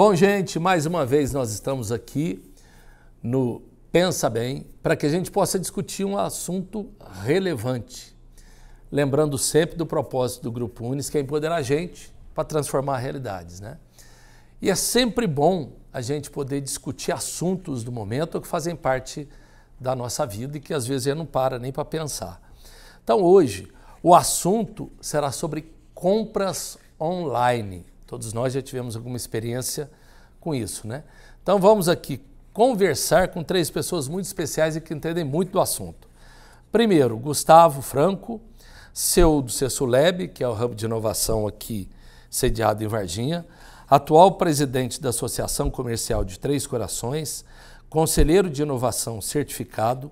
Bom, gente, mais uma vez nós estamos aqui no Pensa Bem para que a gente possa discutir um assunto relevante. Lembrando sempre do propósito do Grupo Unis, que é empoderar a gente para transformar realidades, né? E é sempre bom a gente poder discutir assuntos do momento que fazem parte da nossa vida e que às vezes a gente não para nem para pensar. Então hoje o assunto será sobre compras online. Todos nós já tivemos alguma experiência com isso, né? Então vamos aqui conversar com três pessoas muito especiais e que entendem muito do assunto. Primeiro, Gustavo Franco, CEO do CESULEB, que é o hub de inovação aqui sediado em Varginha, atual presidente da Associação Comercial de Três Corações, conselheiro de inovação certificado,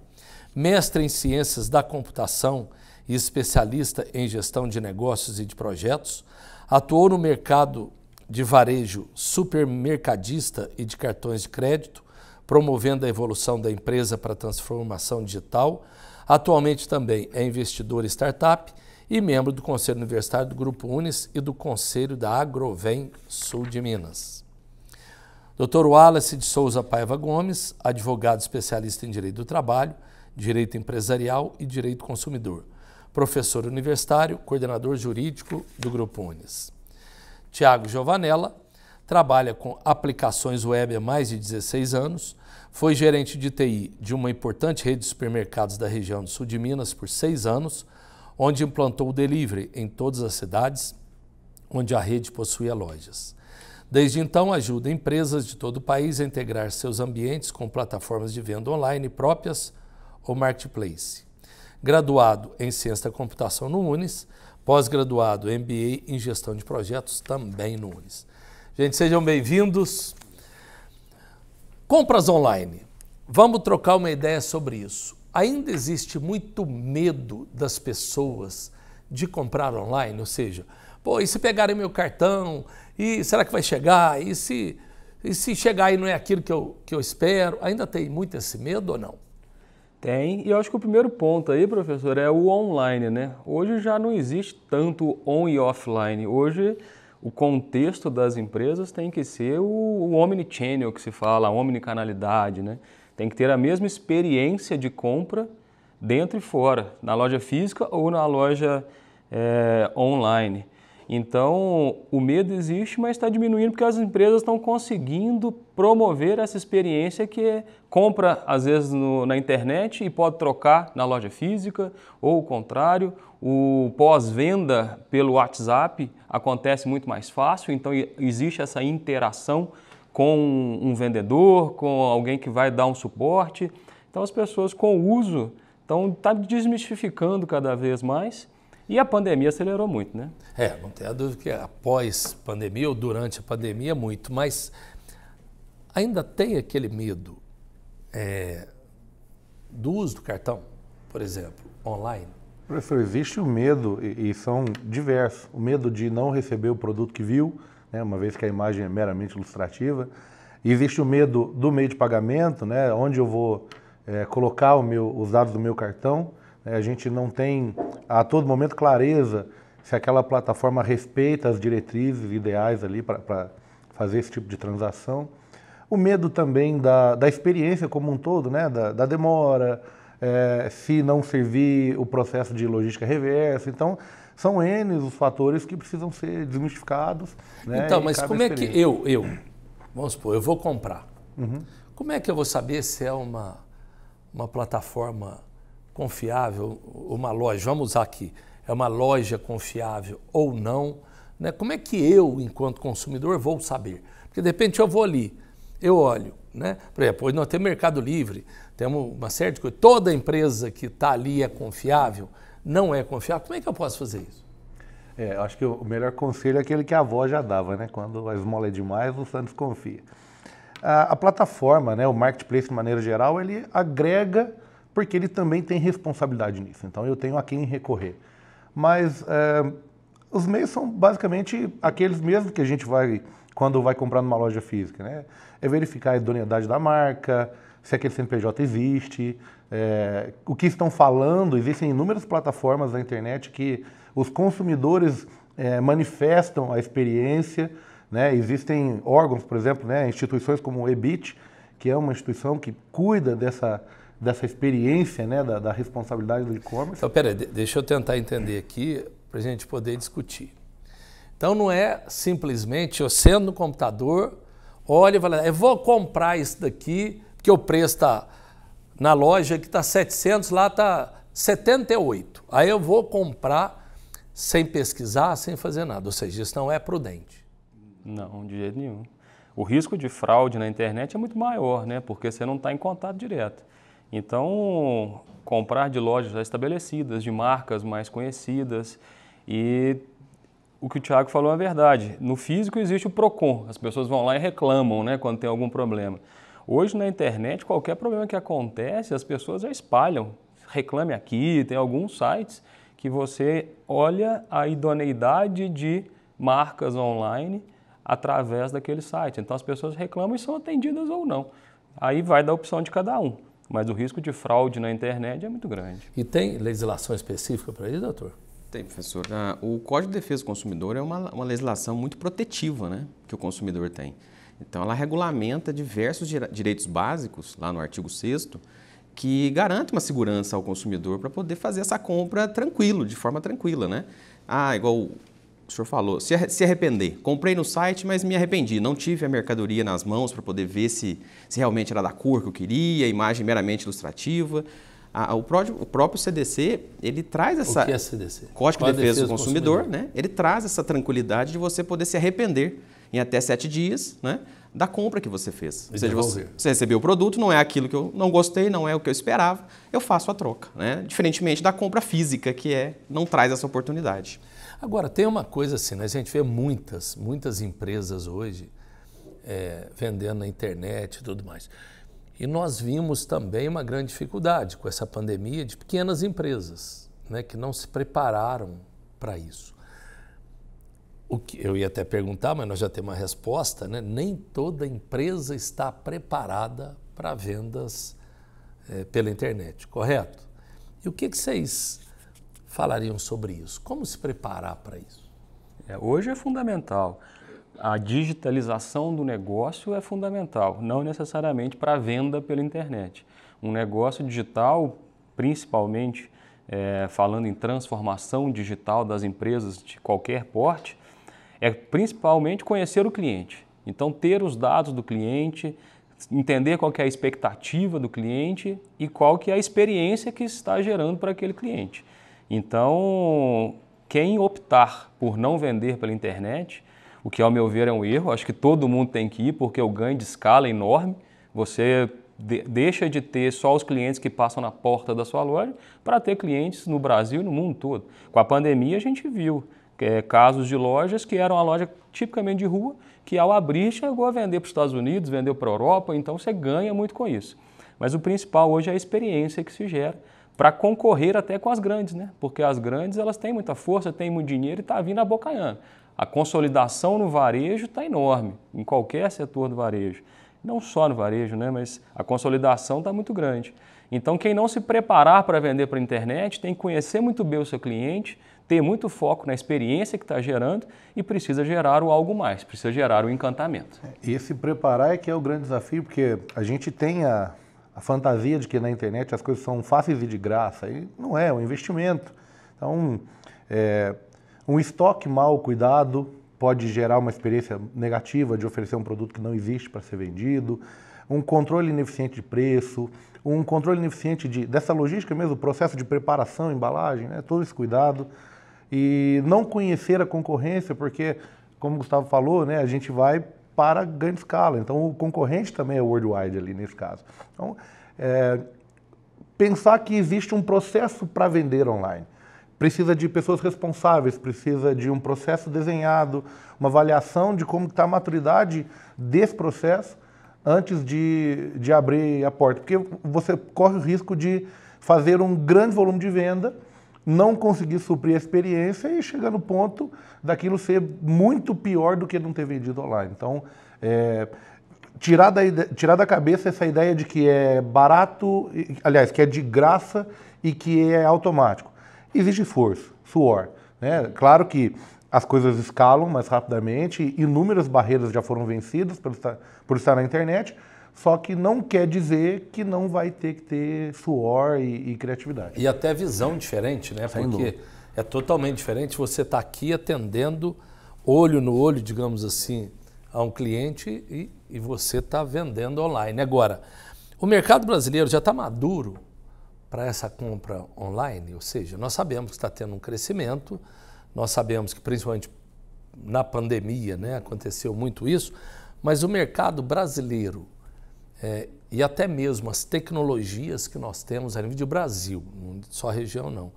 mestre em ciências da computação e especialista em gestão de negócios e de projetos, atuou no mercado de varejo supermercadista e de cartões de crédito, promovendo a evolução da empresa para a transformação digital. Atualmente também é investidor startup e membro do Conselho Universitário do Grupo Unis e do Conselho da Agrovem Sul de Minas. Dr. Wallace de Souza Paiva Gomes, advogado especialista em Direito do Trabalho, Direito Empresarial e Direito Consumidor. Professor universitário, coordenador jurídico do Grupo Unis. Tiago Giovanella, trabalha com aplicações web há mais de 16 anos, foi gerente de TI de uma importante rede de supermercados da região do sul de Minas por seis anos, onde implantou o delivery em todas as cidades onde a rede possuía lojas. Desde então, ajuda empresas de todo o país a integrar seus ambientes com plataformas de venda online próprias ou marketplace. Graduado em Ciência da Computação no UNES, pós-graduado MBA em Gestão de Projetos, também no UNES. Gente, sejam bem-vindos. Compras online. Vamos trocar uma ideia sobre isso. Ainda existe muito medo das pessoas de comprar online, ou seja, pô, e se pegarem meu cartão? E será que vai chegar? E se, e se chegar e não é aquilo que eu, que eu espero? Ainda tem muito esse medo ou não? Tem, e eu acho que o primeiro ponto aí, professor, é o online, né? Hoje já não existe tanto on e offline. Hoje o contexto das empresas tem que ser o, o omnichannel que se fala, a omnicanalidade, né? Tem que ter a mesma experiência de compra dentro e fora, na loja física ou na loja é, online. Então, o medo existe, mas está diminuindo porque as empresas estão conseguindo promover essa experiência que compra, às vezes, no, na internet e pode trocar na loja física, ou o contrário. O pós-venda pelo WhatsApp acontece muito mais fácil, então existe essa interação com um vendedor, com alguém que vai dar um suporte. Então, as pessoas, com o uso, estão tá desmistificando cada vez mais e a pandemia acelerou muito, né? É, não tem a dúvida que após pandemia ou durante a pandemia, muito. Mas ainda tem aquele medo é, do uso do cartão, por exemplo, online. Professor, existe o medo, e, e são diversos. O medo de não receber o produto que viu, né, uma vez que a imagem é meramente ilustrativa. existe o medo do meio de pagamento, né, onde eu vou é, colocar meu, os dados do meu cartão. É, a gente não tem a todo momento clareza se aquela plataforma respeita as diretrizes ideais ali para fazer esse tipo de transação. O medo também da, da experiência como um todo, né? da, da demora, é, se não servir o processo de logística reversa. Então, são N os fatores que precisam ser desmistificados. Né? Então, mas como é que eu, eu, vamos supor, eu vou comprar. Uhum. Como é que eu vou saber se é uma, uma plataforma confiável uma loja, vamos usar aqui, é uma loja confiável ou não? Né? Como é que eu, enquanto consumidor, vou saber? Porque de repente eu vou ali, eu olho, né? Por exemplo, hoje nós temos Mercado Livre, temos uma série de coisas. Toda empresa que está ali é confiável, não é confiável. Como é que eu posso fazer isso? É, acho que o melhor conselho é aquele que a avó já dava, né? Quando a esmola é demais, o Santos confia. A, a plataforma, né, o marketplace de maneira geral, ele agrega porque ele também tem responsabilidade nisso. Então eu tenho a quem recorrer. Mas é, os meios são basicamente aqueles mesmos que a gente vai quando vai comprar numa loja física, né? É verificar a idoneidade da marca, se aquele CNPJ existe, é, o que estão falando. Existem inúmeras plataformas na internet que os consumidores é, manifestam a experiência. Né? Existem órgãos, por exemplo, né? instituições como o EBIT, que é uma instituição que cuida dessa dessa experiência, né, da, da responsabilidade do e-commerce. Então, peraí, deixa eu tentar entender aqui para a gente poder discutir. Então, não é simplesmente eu sendo no computador, olha e fala, eu vou comprar isso daqui, porque o preço está na loja que está 700, lá está 78. Aí eu vou comprar sem pesquisar, sem fazer nada. Ou seja, isso não é prudente. Não, de jeito nenhum. O risco de fraude na internet é muito maior, né? Porque você não está em contato direto. Então, comprar de lojas já estabelecidas, de marcas mais conhecidas e o que o Thiago falou é verdade. No físico existe o Procon, as pessoas vão lá e reclamam, né, quando tem algum problema. Hoje na internet, qualquer problema que acontece, as pessoas já espalham. Reclame aqui, tem alguns sites que você olha a idoneidade de marcas online através daquele site. Então as pessoas reclamam e são atendidas ou não. Aí vai da opção de cada um mas o risco de fraude na internet é muito grande. E tem legislação específica para isso, doutor? Tem, professor. Ah, o Código de Defesa do Consumidor é uma, uma legislação muito protetiva né, que o consumidor tem. Então, ela regulamenta diversos direitos básicos, lá no artigo 6 que garante uma segurança ao consumidor para poder fazer essa compra tranquilo, de forma tranquila, né? Ah, igual o senhor falou, se arrepender. Comprei no site, mas me arrependi. Não tive a mercadoria nas mãos para poder ver se, se realmente era da cor que eu queria, imagem meramente ilustrativa. o, próprio, o, próprio CDC, ele traz essa... O que é CDC? Código de Defesa, do Consumidor, consumidor. né? Ele traz essa tranquilidade de você poder se arrepender em até sete dias, né? Da compra que você fez. Ou seja, você, você, recebeu o produto, não é aquilo que eu não gostei, não é o que eu esperava, eu faço a troca. Né? Diferentemente da compra física, que é não traz essa oportunidade. Agora, tem uma coisa assim, né? a gente vê muitas, muitas empresas hoje é, vendendo na internet e tudo mais. E nós vimos também uma grande dificuldade com essa pandemia de pequenas empresas, né, que não se prepararam para isso. O que eu ia até perguntar, mas nós já temos uma resposta, né? Nem toda empresa está preparada para vendas é, pela internet, correto? E o que, que vocês falariam sobre isso? Como se preparar para isso? É, hoje é fundamental. A digitalização do negócio é fundamental, não necessariamente para a venda pela internet. Um negócio digital, principalmente é, falando em transformação digital das empresas de qualquer porte, é principalmente conhecer o cliente. Então, ter os dados do cliente, entender qual é a expectativa do cliente e qual que é a experiência que está gerando para aquele cliente. Então, quem optar por não vender pela internet, o que ao meu ver é um erro, acho que todo mundo tem que ir porque o ganho de escala é enorme. Você deixa de ter só os clientes que passam na porta da sua loja para ter clientes no Brasil e no mundo todo. Com a pandemia a gente viu é, casos de lojas que eram uma loja tipicamente de rua, que ao abrir chegou a vender para os Estados Unidos, vendeu para a Europa, então você ganha muito com isso. Mas o principal hoje é a experiência que se gera para concorrer até com as grandes, né? Porque as grandes elas têm muita força, têm muito dinheiro e está vindo a abocanhando. A consolidação no varejo está enorme, em qualquer setor do varejo. Não só no varejo, né? mas a consolidação está muito grande. Então, quem não se preparar para vender para a internet tem que conhecer muito bem o seu cliente, ter muito foco na experiência que está gerando e precisa gerar o algo mais, precisa gerar o encantamento. É, e se preparar é que é o grande desafio, porque a gente tem a, a fantasia de que na internet as coisas são fáceis e de graça. E não é, é um investimento. Então, é, um estoque mal cuidado pode gerar uma experiência negativa de oferecer um produto que não existe para ser vendido. Um controle ineficiente de preço, um controle ineficiente de, dessa logística mesmo, o processo de preparação, embalagem, né, todo esse cuidado. E não conhecer a concorrência, porque, como o Gustavo falou, né, a gente vai para grande escala. Então, o concorrente também é worldwide ali nesse caso. Então, é, pensar que existe um processo para vender online. Precisa de pessoas responsáveis, precisa de um processo desenhado, uma avaliação de como está a maturidade desse processo antes de, de abrir a porta. Porque você corre o risco de fazer um grande volume de venda não conseguir suprir a experiência e chegar no ponto daquilo ser muito pior do que não ter vendido online. Então, é, tirar, da, tirar da cabeça essa ideia de que é barato, aliás, que é de graça e que é automático. Existe esforço, suor. Né? Claro que as coisas escalam mais rapidamente, inúmeras barreiras já foram vencidas por estar, por estar na internet, só que não quer dizer que não vai ter que ter suor e, e criatividade. E até visão diferente, né? Sem Porque dúvida. é totalmente diferente você estar tá aqui atendendo olho no olho, digamos assim, a um cliente e, e você está vendendo online. Agora, o mercado brasileiro já está maduro para essa compra online, ou seja, nós sabemos que está tendo um crescimento, nós sabemos que principalmente na pandemia né, aconteceu muito isso, mas o mercado brasileiro é, e até mesmo as tecnologias que nós temos a nível de Brasil, não só região não,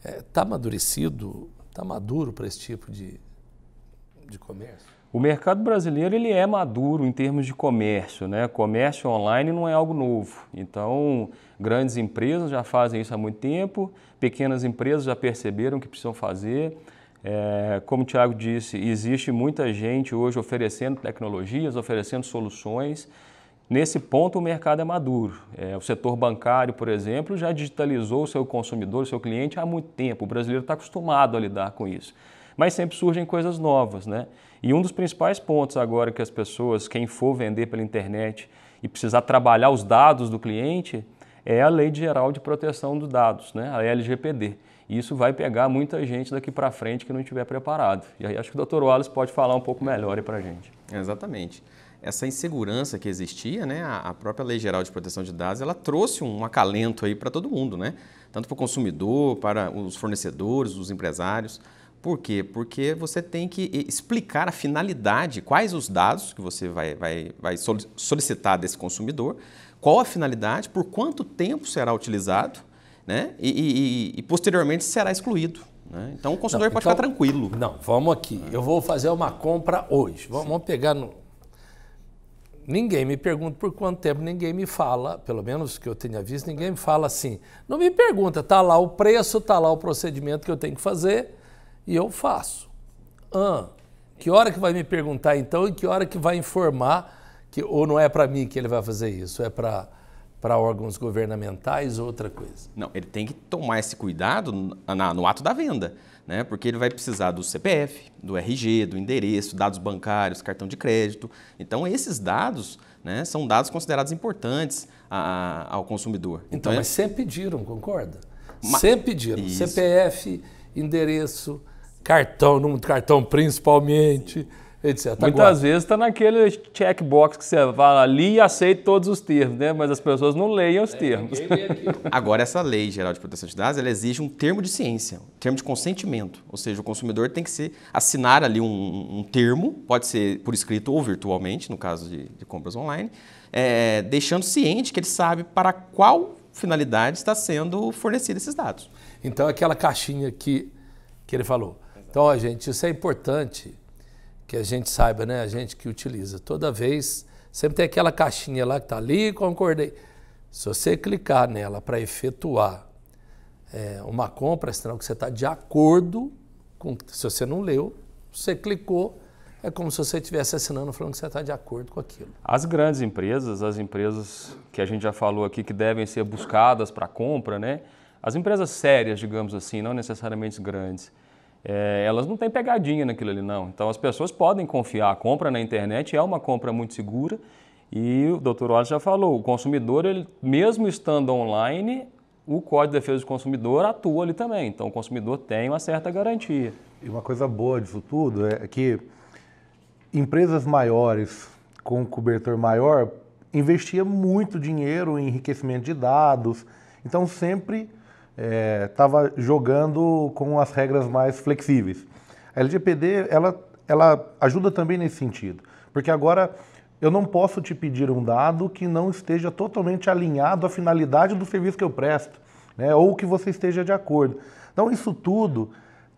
está é, tá amadurecido, está maduro para esse tipo de, de comércio? O mercado brasileiro ele é maduro em termos de comércio, né? Comércio online não é algo novo. Então, grandes empresas já fazem isso há muito tempo, pequenas empresas já perceberam que precisam fazer. É, como o Tiago disse, existe muita gente hoje oferecendo tecnologias, oferecendo soluções. Nesse ponto, o mercado é maduro. É, o setor bancário, por exemplo, já digitalizou o seu consumidor, o seu cliente há muito tempo. O brasileiro está acostumado a lidar com isso. Mas sempre surgem coisas novas, né? E um dos principais pontos agora que as pessoas, quem for vender pela internet e precisar trabalhar os dados do cliente, é a Lei Geral de Proteção dos Dados, né? a LGPD. E isso vai pegar muita gente daqui para frente que não estiver preparado. E aí acho que o Dr. Wallace pode falar um pouco melhor aí para a gente. Exatamente essa insegurança que existia, né, a própria Lei Geral de Proteção de Dados, ela trouxe um acalento aí para todo mundo, né? Tanto para o consumidor, para os fornecedores, os empresários. Por quê? Porque você tem que explicar a finalidade, quais os dados que você vai, vai, vai solicitar desse consumidor, qual a finalidade, por quanto tempo será utilizado, né? E, e, e posteriormente será excluído. Né? Então o consumidor não, pode então, ficar tranquilo. Não, vamos aqui. Eu vou fazer uma compra hoje. Vamos, vamos pegar no, Ninguém me pergunta por quanto tempo, ninguém me fala, pelo menos que eu tenha visto, ninguém me fala assim. Não me pergunta, Está lá o preço, Está lá o procedimento que eu tenho que fazer e eu faço. Ah, que hora que vai me perguntar então e que hora que vai informar que ou não é para mim que ele vai fazer isso, é para para órgãos governamentais ou outra coisa. Não, ele tem que tomar esse cuidado no ato da venda né? Porque ele vai precisar do CPF, do RG, do endereço, dados bancários, cartão de crédito. Então, esses dados né, são dados considerados importantes a, a, ao consumidor. Então, então é... mas sempre pediram, concorda? Mas... Sempre pediram. Isso. CPF, endereço, cartão, cartão principalmente. Sim etc. Muitas Agora, vezes está naquele checkbox que você fala ali e aceita todos os termos, né? mas as pessoas não leem os é, termos. Agora, essa lei geral de proteção de dados, ela exige um termo de ciência, um termo de consentimento, ou seja, o consumidor tem que ser, assinar ali um, um termo, pode ser por escrito ou virtualmente, no caso de, de compras online, é, deixando ciente que ele sabe para qual finalidade está sendo fornecido esses dados. Então, é aquela caixinha que, que ele falou. Então, ó, gente, isso é importante que a gente saiba, né? A gente que utiliza. Toda vez, sempre tem aquela caixinha lá que está ali, concordei. Se você clicar nela para efetuar é, uma compra, senão que você está de acordo com. Se você não leu, você clicou, é como se você estivesse assinando falando que você está de acordo com aquilo. As grandes empresas, as empresas que a gente já falou aqui que devem ser buscadas para compra, né? As empresas sérias, digamos assim, não necessariamente grandes, é, elas não têm pegadinha naquilo ali, não. Então as pessoas podem confiar. A compra na internet é uma compra muito segura. E o doutor Wallace já falou, o consumidor, ele, mesmo estando online, o Código de Defesa do Consumidor atua ali também. Então o consumidor tem uma certa garantia. E uma coisa boa disso tudo é que empresas maiores com cobertor maior investia muito dinheiro em enriquecimento de dados. Então sempre estava é, jogando com as regras mais flexíveis. A LGPD ela, ela ajuda também nesse sentido, porque agora eu não posso te pedir um dado que não esteja totalmente alinhado à finalidade do serviço que eu presto, né? ou que você esteja de acordo. Então, isso tudo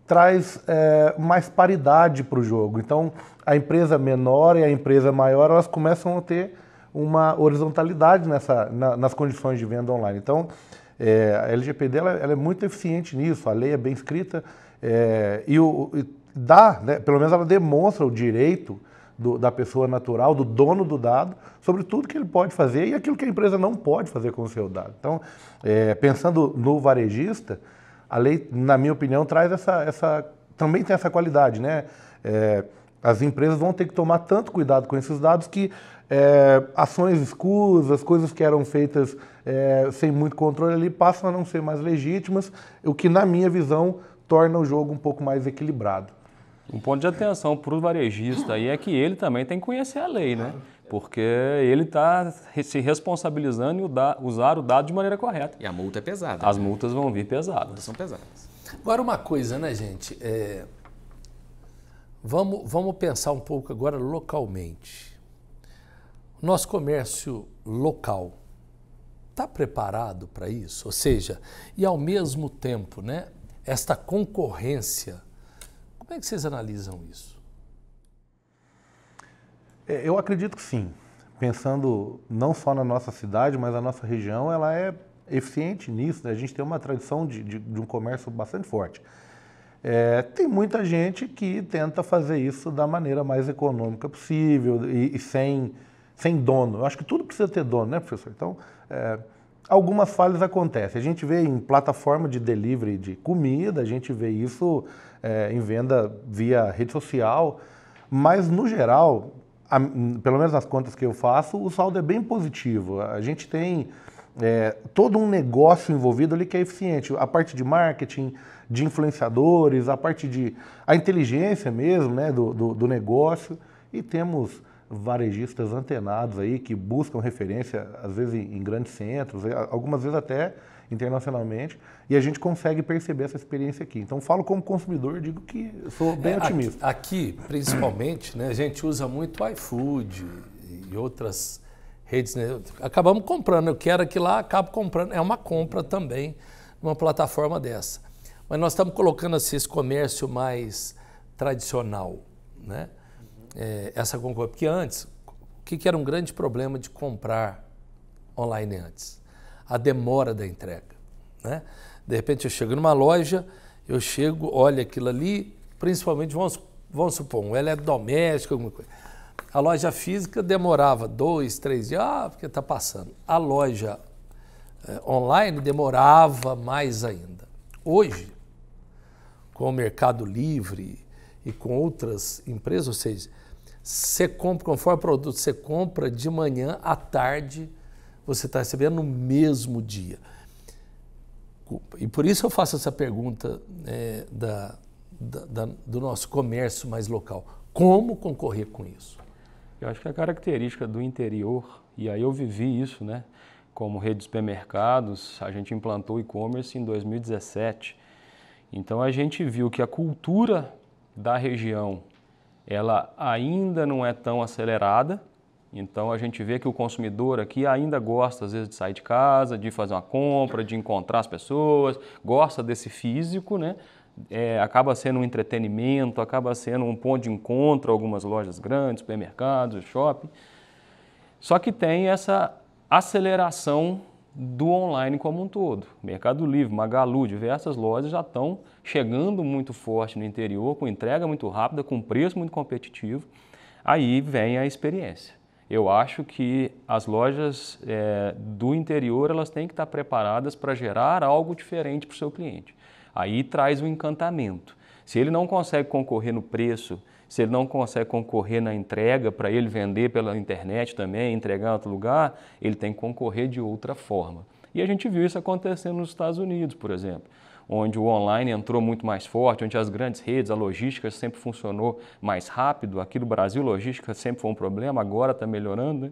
traz é, mais paridade para o jogo. Então, a empresa menor e a empresa maior elas começam a ter uma horizontalidade nessa, na, nas condições de venda online. Então, é, a LGPD ela, ela, é muito eficiente nisso, a lei é bem escrita é, e, o, e dá, né, pelo menos ela demonstra o direito do, da pessoa natural, do dono do dado, sobre tudo que ele pode fazer e aquilo que a empresa não pode fazer com o seu dado. Então, é, pensando no varejista, a lei, na minha opinião, traz essa, essa também tem essa qualidade, né? É, as empresas vão ter que tomar tanto cuidado com esses dados que é, ações escusas, coisas que eram feitas é, sem muito controle ali, passam a não ser mais legítimas, o que, na minha visão, torna o jogo um pouco mais equilibrado. Um ponto de atenção para o varejista aí é que ele também tem que conhecer a lei, né? Porque ele está se responsabilizando em usar o dado de maneira correta. E a multa é pesada. As né? multas vão vir pesadas. As multas são pesadas. Agora, uma coisa, né, gente? É Vamos, vamos pensar um pouco agora localmente. Nosso comércio local está preparado para isso? Ou seja, e ao mesmo tempo, né, esta concorrência, como é que vocês analisam isso? É, eu acredito que sim. Pensando não só na nossa cidade, mas a nossa região, ela é eficiente nisso. Né? A gente tem uma tradição de, de, de um comércio bastante forte. É, tem muita gente que tenta fazer isso da maneira mais econômica possível e, e sem, sem dono. Eu acho que tudo precisa ter dono, né, professor? Então, é, algumas falhas acontecem. A gente vê em plataforma de delivery de comida, a gente vê isso é, em venda via rede social, mas no geral, a, pelo menos nas contas que eu faço, o saldo é bem positivo. A gente tem é, todo um negócio envolvido ali que é eficiente. A parte de marketing, de influenciadores, a parte de. a inteligência mesmo né, do, do, do negócio. E temos varejistas antenados aí que buscam referência, às vezes em grandes centros, é, algumas vezes até internacionalmente, e a gente consegue perceber essa experiência aqui. Então, falo como consumidor, digo que sou é, bem é, otimista. Aqui, aqui principalmente, né, a gente usa muito iFood e outras redes. Né? Acabamos comprando, eu quero que lá, acabo comprando. É uma compra também numa plataforma dessa. Mas nós estamos colocando assim, esse comércio mais tradicional, né? É, essa concorrência. Porque antes, o que, que era um grande problema de comprar online antes? A demora da entrega. Né? De repente eu chego numa loja, eu chego, olho aquilo ali, principalmente, vamos, vamos supor, um eletrodoméstico, alguma coisa. A loja física demorava dois, três dias, ah, porque está passando. A loja eh, online demorava mais ainda. Hoje, com o Mercado Livre e com outras empresas, ou seja, você compra, conforme o produto você compra, de manhã à tarde você está recebendo no mesmo dia. E por isso eu faço essa pergunta é, da, da, da, do nosso comércio mais local. Como concorrer com isso? Eu acho que a característica do interior, e aí eu vivi isso, né? Como rede de supermercados, a gente implantou e-commerce em 2017. Então a gente viu que a cultura da região, ela ainda não é tão acelerada. Então a gente vê que o consumidor aqui ainda gosta às vezes de sair de casa, de fazer uma compra, de encontrar as pessoas, gosta desse físico, né? é, acaba sendo um entretenimento, acaba sendo um ponto de encontro, algumas lojas grandes, supermercados, shopping. Só que tem essa aceleração do online como um todo. Mercado Livre, Magalu, diversas lojas já estão chegando muito forte no interior, com entrega muito rápida, com preço muito competitivo. Aí vem a experiência. Eu acho que as lojas é, do interior elas têm que estar preparadas para gerar algo diferente para o seu cliente. Aí traz um encantamento. Se ele não consegue concorrer no preço, se ele não consegue concorrer na entrega, para ele vender pela internet também, entregar em outro lugar, ele tem que concorrer de outra forma. E a gente viu isso acontecendo nos Estados Unidos, por exemplo, onde o online entrou muito mais forte, onde as grandes redes, a logística sempre funcionou mais rápido. Aqui no Brasil, logística sempre foi um problema, agora está melhorando. Né?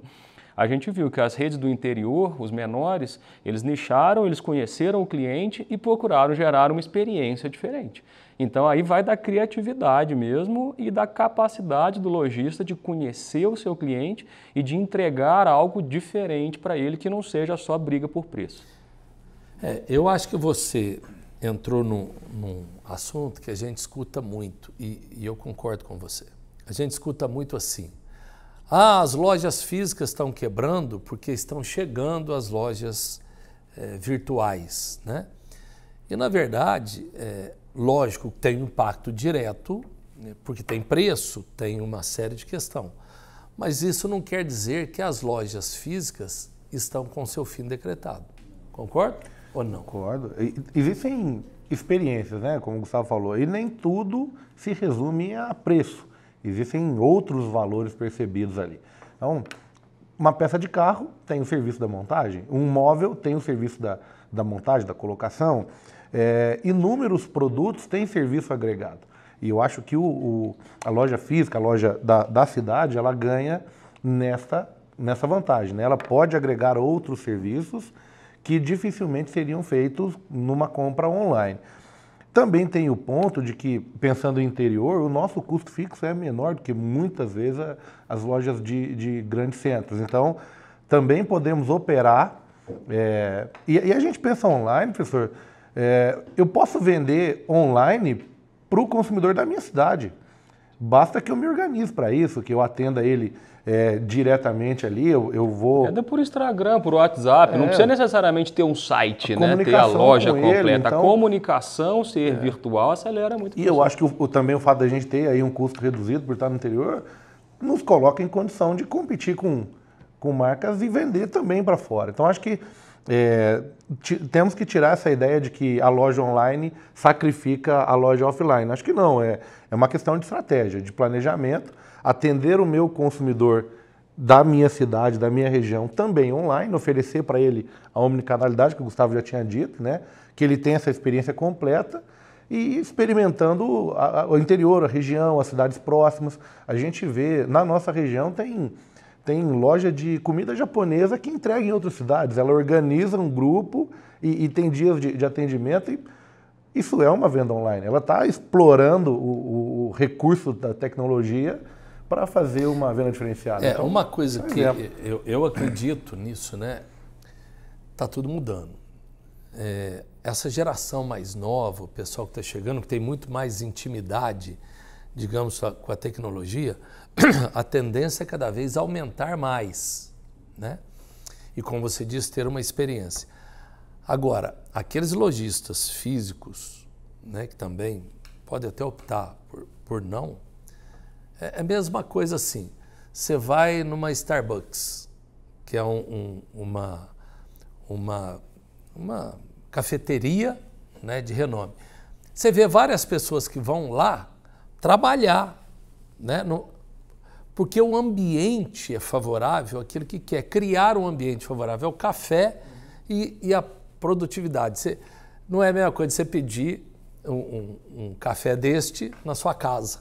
a gente viu que as redes do interior, os menores, eles nicharam, eles conheceram o cliente e procuraram gerar uma experiência diferente. Então aí vai da criatividade mesmo e da capacidade do lojista de conhecer o seu cliente e de entregar algo diferente para ele que não seja só briga por preço. É, eu acho que você entrou num, num, assunto que a gente escuta muito e, e eu concordo com você. A gente escuta muito assim: ah, as lojas físicas estão quebrando porque estão chegando as lojas é, virtuais, né? E na verdade, é, lógico, tem um impacto direto, né, porque tem preço, tem uma série de questão. Mas isso não quer dizer que as lojas físicas estão com seu fim decretado. Concorda ou não? Concordo. Existem experiências, né? Como o Gustavo falou, e nem tudo se resume a preço. Existem outros valores percebidos ali. Então, uma peça de carro tem o serviço da montagem, um móvel tem o serviço da, da montagem, da colocação. É, inúmeros produtos têm serviço agregado. E eu acho que o, o, a loja física, a loja da, da cidade, ela ganha nesta, nessa vantagem. Né? Ela pode agregar outros serviços que dificilmente seriam feitos numa compra online. Também tem o ponto de que, pensando em interior, o nosso custo fixo é menor do que muitas vezes as lojas de, de, grandes centros. Então, também podemos operar. É, e, e, a gente pensa online, professor. É, eu posso vender online para o consumidor da minha cidade. Basta que eu me organize para isso, que eu atenda ele é, diretamente ali, eu, eu vou. É por Instagram, por WhatsApp, é. não precisa necessariamente ter um site, a né? Ter a loja com completa. Ele, então... A comunicação ser é. virtual acelera muito. E eu acho que o, também o fato da gente ter aí um custo reduzido por estar no interior nos coloca em condição de competir com, com marcas e vender também para fora. Então acho que é, temos que tirar essa ideia de que a loja online sacrifica a loja offline. Acho que não, é, é uma questão de estratégia, de planejamento, atender o meu consumidor da minha cidade, da minha região, também online, oferecer para ele a omnicanalidade que o Gustavo já tinha dito, né? que ele tenha essa experiência completa e experimentando a, a, o interior, a região, as cidades próximas. A gente vê, na nossa região tem tem loja de comida japonesa que entrega em outras cidades. Ela organiza um grupo e, e tem dias de, de atendimento. isso é uma venda online. Ela está explorando o, o, recurso da tecnologia para fazer uma venda diferenciada. É, então, uma coisa que eu, eu, acredito nisso, né? Está tudo mudando. É, essa geração mais nova, o pessoal que está chegando, que tem muito mais intimidade, digamos, com a tecnologia, a tendência é cada vez aumentar mais, né? E como você diz ter uma experiência. Agora, aqueles lojistas físicos, né, que também pode até optar por, por não, é, é a mesma coisa assim. Você vai numa Starbucks, que é um, um, uma, uma, uma cafeteria né, de renome. Você vê várias pessoas que vão lá trabalhar, né? No, porque o ambiente é favorável, aquilo que quer criar um ambiente favorável, é o café e, e a produtividade. Você, não é a mesma coisa você pedir um, um, um café deste na sua casa.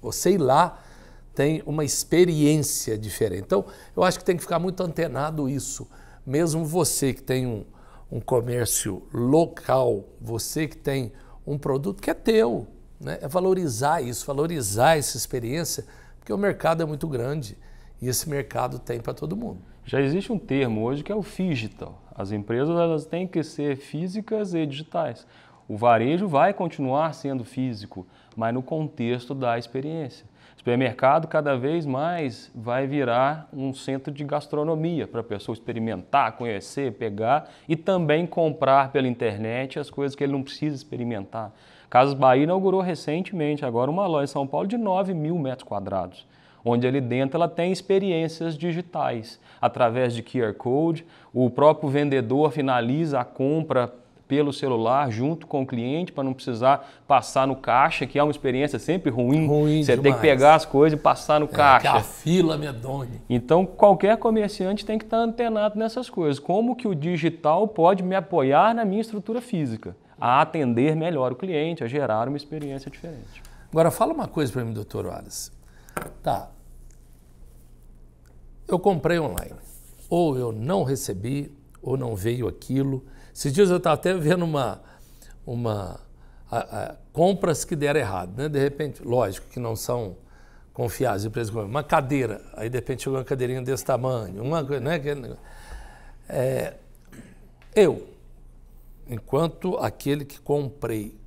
Você ir lá tem uma experiência diferente. Então, eu acho que tem que ficar muito antenado isso. Mesmo você que tem um, um comércio local, você que tem um produto que é teu, né? é valorizar isso, valorizar essa experiência porque o mercado é muito grande e esse mercado tem para todo mundo. Já existe um termo hoje que é o digital. As empresas elas têm que ser físicas e digitais. O varejo vai continuar sendo físico, mas no contexto da experiência. O supermercado cada vez mais vai virar um centro de gastronomia para a pessoa experimentar, conhecer, pegar e também comprar pela internet as coisas que ele não precisa experimentar. Casas Bahia inaugurou recentemente agora uma loja em São Paulo de 9 mil metros quadrados, onde ali dentro ela tem experiências digitais, através de QR Code, o próprio vendedor finaliza a compra pelo celular junto com o cliente para não precisar passar no caixa, que é uma experiência sempre ruim. ruim Você demais. tem que pegar as coisas e passar no é, caixa. Que a fila medonha. Então, qualquer comerciante tem que estar antenado nessas coisas. Como que o digital pode me apoiar na minha estrutura física? a atender melhor o cliente, a gerar uma experiência diferente. Agora, fala uma coisa para mim, doutor Wallace. Tá. Eu comprei online. Ou eu não recebi, ou não veio aquilo. Esses dias eu estava até vendo uma. uma a, a, compras que deram errado, né? De repente, lógico que não são confiáveis, empresas uma cadeira, aí de repente chegou uma cadeirinha desse tamanho, uma coisa, né? É, eu, enquanto aquele que comprei.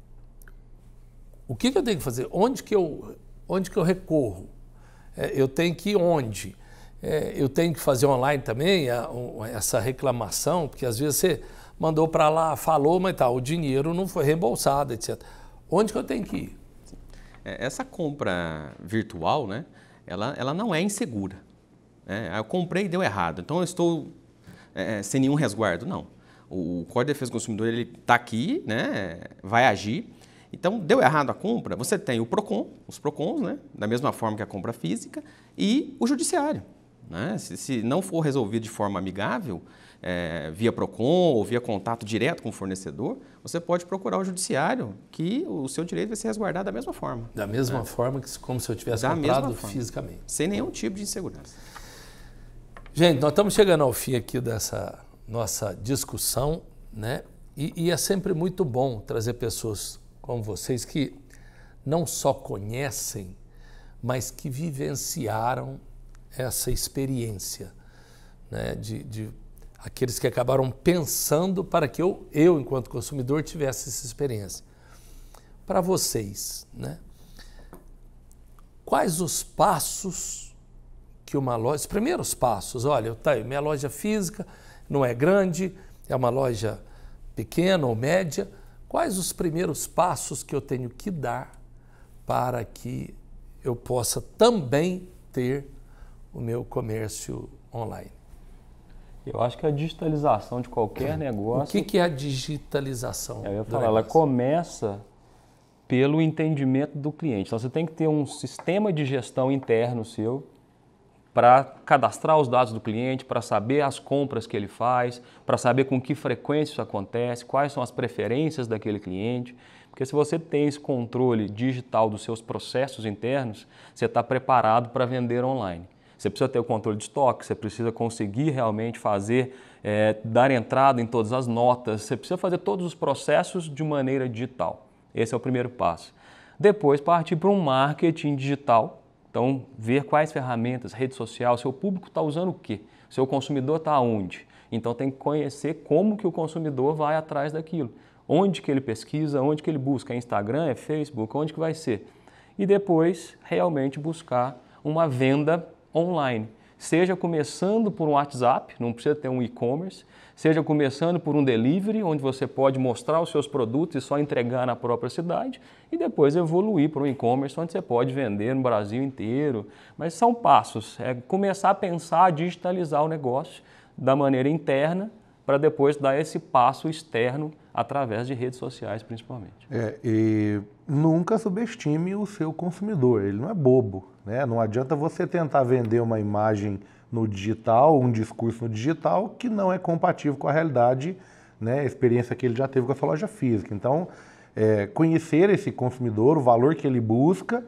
O que, que, eu tenho que fazer? Onde que eu, onde que eu recorro? É, eu tenho que ir onde? É, eu tenho que fazer online também a, é, a, essa reclamação, porque às vezes você mandou para lá, falou, mas tá, o dinheiro não foi reembolsado, etc. Onde que eu tenho que ir? É, essa compra virtual, né, ela, ela não é insegura. É, eu comprei e deu errado, então eu estou é, sem nenhum resguardo. Não o Código de Defesa do Consumidor ele está aqui, né? vai agir. Então, deu errado a compra, você tem o PROCON, os PROCONs, né? da mesma forma que a compra física, e o Judiciário. Né? Se, se não for resolvido de forma amigável, é, via PROCON ou via contato direto com o fornecedor, você pode procurar o judiciário, que o seu direito vai ser resguardado da mesma forma. Da mesma né? forma que como se eu tivesse da comprado fisicamente. Sem nenhum tipo de insegurança. Gente, nós estamos chegando ao fim aqui dessa nossa discussão, né? E, e é sempre muito bom trazer pessoas como vocês que não só conhecem, mas que vivenciaram essa experiência, né? De, de aqueles que acabaram pensando para que eu, eu enquanto consumidor, tivesse essa experiência. Para vocês, né? Quais os passos que uma loja. Os primeiros passos, olha, eu tá, minha loja física, não é grande, é uma loja pequena ou média, quais os primeiros passos que eu tenho que dar para que eu possa também ter o meu comércio online? Eu acho que a digitalização de qualquer negócio. O que, que é a digitalização? É, eu ia falar, ela começa pelo entendimento do cliente. Então você tem que ter um sistema de gestão interno seu para cadastrar os dados do cliente, para saber as compras que ele faz, para saber com que frequência isso acontece, quais são as preferências daquele cliente. Porque se você tem esse controle digital dos seus processos internos, você está preparado para vender online. Você precisa ter o controle de estoque, você precisa conseguir realmente fazer, é, dar entrada em todas as notas, você precisa fazer todos os processos de maneira digital. Esse é o primeiro passo. Depois, partir para um marketing digital então, ver quais ferramentas, rede social, seu público está usando o quê? Seu consumidor está onde? Então, tem que conhecer como que o consumidor vai atrás daquilo. Onde que ele pesquisa, onde que ele busca, é Instagram, é Facebook, onde que vai ser? E depois, realmente buscar uma venda online. Seja começando por um WhatsApp, não precisa ter um e-commerce, seja começando por um delivery, onde você pode mostrar os seus produtos e só entregar na própria cidade, e depois evoluir para um e-commerce, onde você pode vender no Brasil inteiro. Mas são passos, é começar a pensar, a digitalizar o negócio da maneira interna, para depois dar esse passo externo através de redes sociais, principalmente. É, e nunca subestime o seu consumidor, ele não é bobo. Né? Não adianta você tentar vender uma imagem no digital, um discurso no digital que não é compatível com a realidade, né, a experiência que ele já teve com a sua loja física. Então, é, conhecer esse consumidor, o valor que ele busca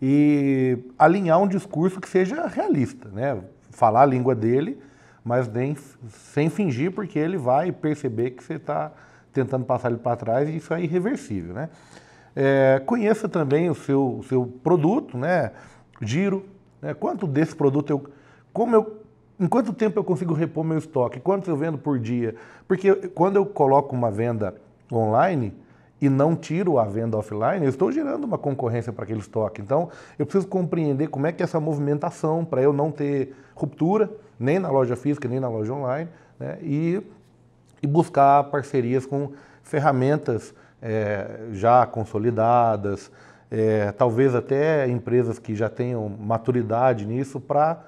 e alinhar um discurso que seja realista, né? Falar a língua dele, mas nem, sem fingir, porque ele vai perceber que você está tentando passar ele para trás e isso é irreversível, né? É, conheça também o seu, o seu produto, né? Giro, né? Quanto desse produto eu como eu, em quanto tempo eu consigo repor meu estoque? Quanto eu vendo por dia? Porque quando eu coloco uma venda online e não tiro a venda offline, eu estou gerando uma concorrência para aquele estoque. Então, eu preciso compreender como é que é essa movimentação para eu não ter ruptura, nem na loja física, nem na loja online, né? e, e buscar parcerias com ferramentas é, já consolidadas, é, talvez até empresas que já tenham maturidade nisso para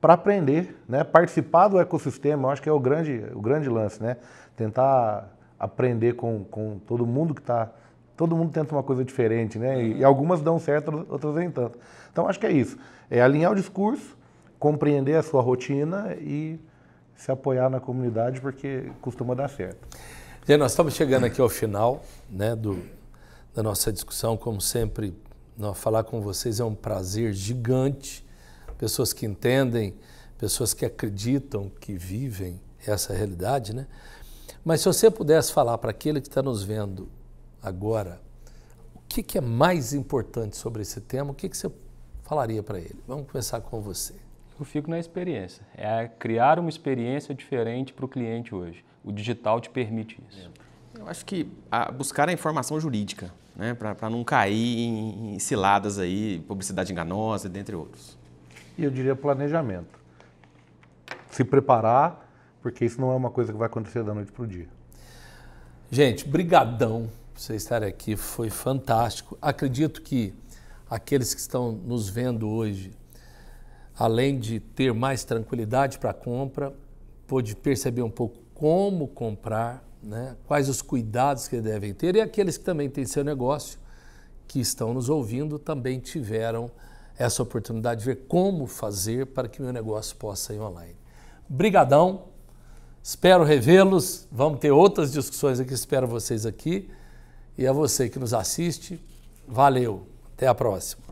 para aprender, né? participar do ecossistema, eu acho que é o grande, o grande lance, né? Tentar aprender com, com todo mundo que está. Todo mundo tenta uma coisa diferente, né? E, e, algumas dão certo, outras nem tanto. Então acho que é isso. É alinhar o discurso, compreender a sua rotina e se apoiar na comunidade, porque costuma dar certo. Já nós estamos chegando aqui ao final né, do, da nossa discussão. Como sempre, falar com vocês é um prazer gigante pessoas que entendem, pessoas que acreditam, que vivem essa realidade, né? Mas se você pudesse falar para aquele que está nos vendo agora, o que, que, é mais importante sobre esse tema, o que, que você falaria para ele? Vamos começar com você. Eu fico na experiência. É criar uma experiência diferente para o cliente hoje. O digital te permite isso. É. Eu acho que a buscar a informação jurídica, né, para não cair em, em ciladas aí, publicidade enganosa, dentre outros e eu diria planejamento. Se preparar, porque isso não é uma coisa que vai acontecer da noite para o dia. Gente, brigadão por você estar aqui, foi fantástico. Acredito que aqueles que estão nos vendo hoje, além de ter mais tranquilidade para a compra, pôde perceber um pouco como comprar, né? quais os cuidados que devem ter, e aqueles que também têm seu negócio, que estão nos ouvindo, também tiveram essa oportunidade de ver como fazer para que meu negócio possa ir online. Brigadão, espero revê-los, vamos ter outras discussões aqui, espero vocês aqui. E a você que nos assiste, valeu, até a próxima.